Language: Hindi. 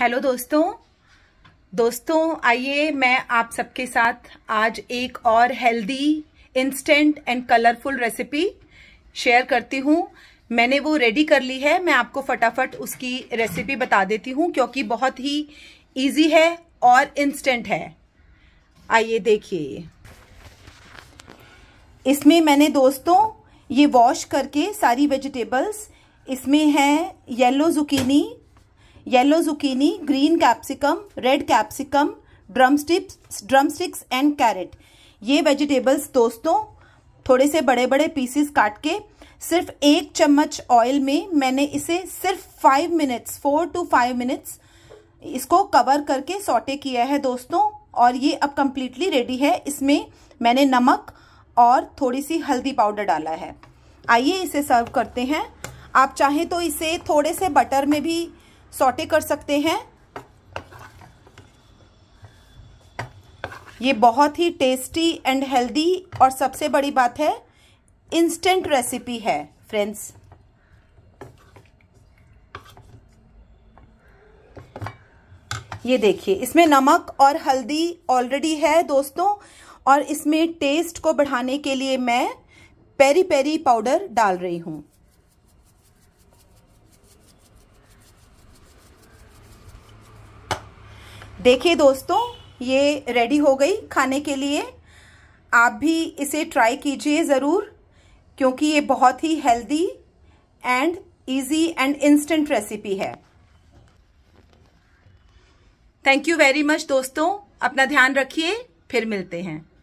हेलो दोस्तों दोस्तों आइए मैं आप सबके साथ आज एक और healthy instant and colourful recipe share करती हूँ मैंने वो रेडी कर ली है मैं आपको फटाफट उसकी रेसिपी बता देती हूँ क्योंकि बहुत ही इजी है और इंस्टेंट है आइए देखिए इसमें मैंने दोस्तों ये वॉश करके सारी वेजिटेबल्स इसमें है yellow zucchini yellow zucchini green capsicum red capsicum drumsticks drumsticks and carrot ये वेजिटेबल्स दोस्तों थोड़े से बड़े बड़े पीसेस काट के सिर्फ एक चम्मच ऑयल में मैंने इसे सिर्फ five minutes four to five minutes इसको कवर करके सॉटे किया है दोस्तों और ये अब कम्प्लीटली रेडी है इसमें मैंने नमक और थोड़ी सी हल्दी पाउडर डाला है आइए इसे सर्व करते हैं आप चाहें तो इसे थोड़े से बटर में भी सॉटे कर सकते हैं ये बहुत ही टेस्टी एंड हेल्दी और सबसे बड़ी बात है इंस्टेंट रेसिपी है फ्रेंड्स ये देखिए इसमें नमक और हल्दी ऑलरेडी है दोस्तों और इसमें टेस्ट को बढ़ाने के लिए मैं पेरी पेरी पाउडर डाल रही हूँ देखिए दोस्तों ये रेडी हो गई खाने के लिए आप भी इसे ट्राई कीजिए ज़रूर क्योंकि ये बहुत ही healthy and easy and instant recipe है थैंक यू वेरी मच दोस्तों अपना ध्यान रखिए फिर मिलते हैं